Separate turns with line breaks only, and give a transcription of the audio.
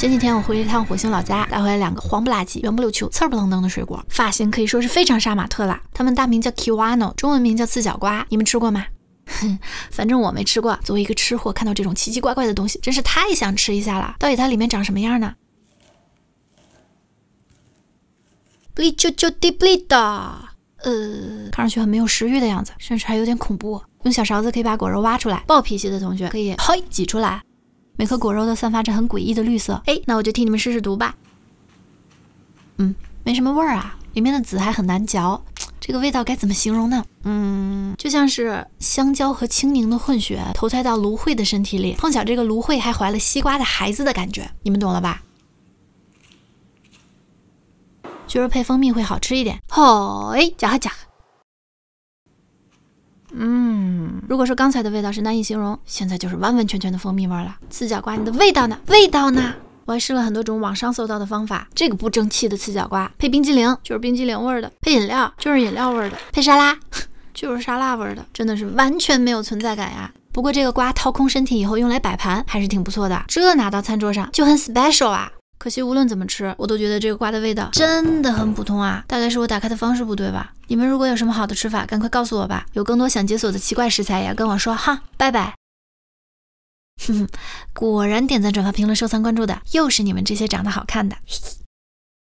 前几天我回了一趟火星老家，带回来两个黄不拉几、圆不溜秋、刺儿不楞登的水果，发型可以说是非常杀马特了。它们大名叫 Kiwano，中文名叫刺角瓜。你们吃过吗？哼，反正我没吃过。作为一个吃货，看到这种奇奇怪怪的东西，真是太想吃一下了。到底它里面长什么样呢 b l 啾 c h o 呃，看上去很没有食欲的样子，甚至还有点恐怖。用小勺子可以把果肉挖出来，暴脾气的同学可以嘿挤出来。每颗果肉都散发着很诡异的绿色，哎，那我就替你们试试毒吧。嗯，没什么味儿啊，里面的籽还很难嚼，这个味道该怎么形容呢？嗯，就像是香蕉和青柠的混血投胎到芦荟的身体里，碰巧这个芦荟还怀了西瓜的孩子的感觉，你们懂了吧？据说配蜂蜜会好吃一点。哎，夹和夹。嗯。如果说刚才的味道是难以形容，现在就是完完全全的蜂蜜味了。四角瓜，你的味道呢？味道呢？我还试了很多种网上搜到的方法，这个不争气的四角瓜，配冰激凌就是冰激凌味的，配饮料就是饮料味的，配沙拉就是沙拉味的，真的是完全没有存在感呀。不过这个瓜掏空身体以后用来摆盘还是挺不错的，这拿到餐桌上就很 special 啊。可惜，无论怎么吃，我都觉得这个瓜的味道真的很普通啊！大概是我打开的方式不对吧？你们如果有什么好的吃法，赶快告诉我吧！有更多想解锁的奇怪食材，也要跟我说哈！拜拜！哼哼，果然点赞、转发、评论、收藏、关注的，又是你们这些长得好看的。